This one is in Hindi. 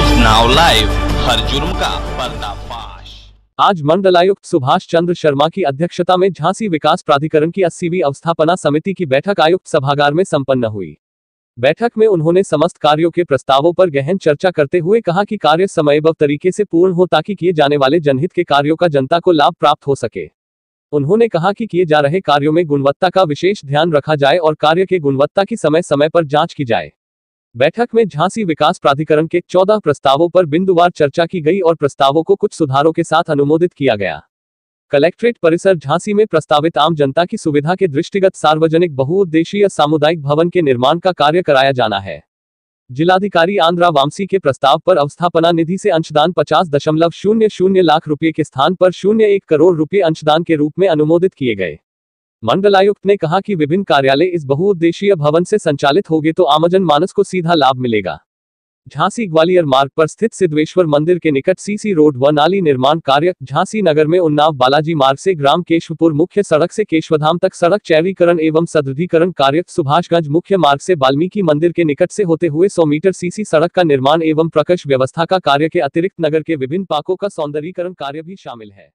न्यूज नाउ लाइव हर जुर्म का पर्दाफाश आज मंडलायुक्त सुभाष चंद्र शर्मा की अध्यक्षता में झांसी विकास प्राधिकरण की अस्सीवी अवस्थापना समिति की बैठक आयुक्त सभागार में संपन्न हुई बैठक में उन्होंने समस्त कार्यों के प्रस्तावों पर गहन चर्चा करते हुए कहा कि कार्य समयबद्ध तरीके से पूर्ण हो ताकि किए जाने वाले जनहित के कार्यों का जनता को लाभ प्राप्त हो सके उन्होंने कहा कि किए जा रहे कार्यों में गुणवत्ता का विशेष ध्यान रखा जाए और कार्य के गुणवत्ता की समय समय पर जांच की जाए बैठक में झांसी विकास प्राधिकरण के 14 प्रस्तावों पर बिंदुवार चर्चा की गई और प्रस्तावों को कुछ सुधारों के साथ अनुमोदित किया गया कलेक्ट्रेट परिसर झांसी में प्रस्तावित आम जनता की सुविधा के दृष्टिगत सार्वजनिक बहुउद्देशीय सामुदायिक भवन के निर्माण का कार्य कराया जाना है जिलाधिकारी आंध्रा वामसी के प्रस्ताव पर अवस्थापना निधि से अंशदान पचास दशमलव शून्य शून्य लाख रुपए के स्थान पर शून्य एक करोड़ रुपए अंशदान के रूप में अनुमोदित किए गए मंडलायुक्त ने कहा कि विभिन्न कार्यालय इस बहुउद्देशीय भवन से संचालित होंगे तो आमजन मानस को सीधा लाभ मिलेगा झांसी ग्वालियर मार्ग पर स्थित सिद्धेश्वर मंदिर के निकट सीसी रोड व नाली निर्माण कार्य झांसी नगर में उन्नाव बालाजी मार्ग से ग्राम केशवपुर मुख्य सड़क से केशवधाम तक सड़क चैवीकरण एवं सदृढ़ीकरण कार्य सुभाषगंज मुख्य मार्ग से वाल्मीकि मंदिर के निकट से होते हुए 100 मीटर सीसी सड़क का निर्माण एवं प्रकश व्यवस्था का कार्य के अतिरिक्त नगर के विभिन्न पाकों का सौंदर्यीकरण कार्य भी शामिल है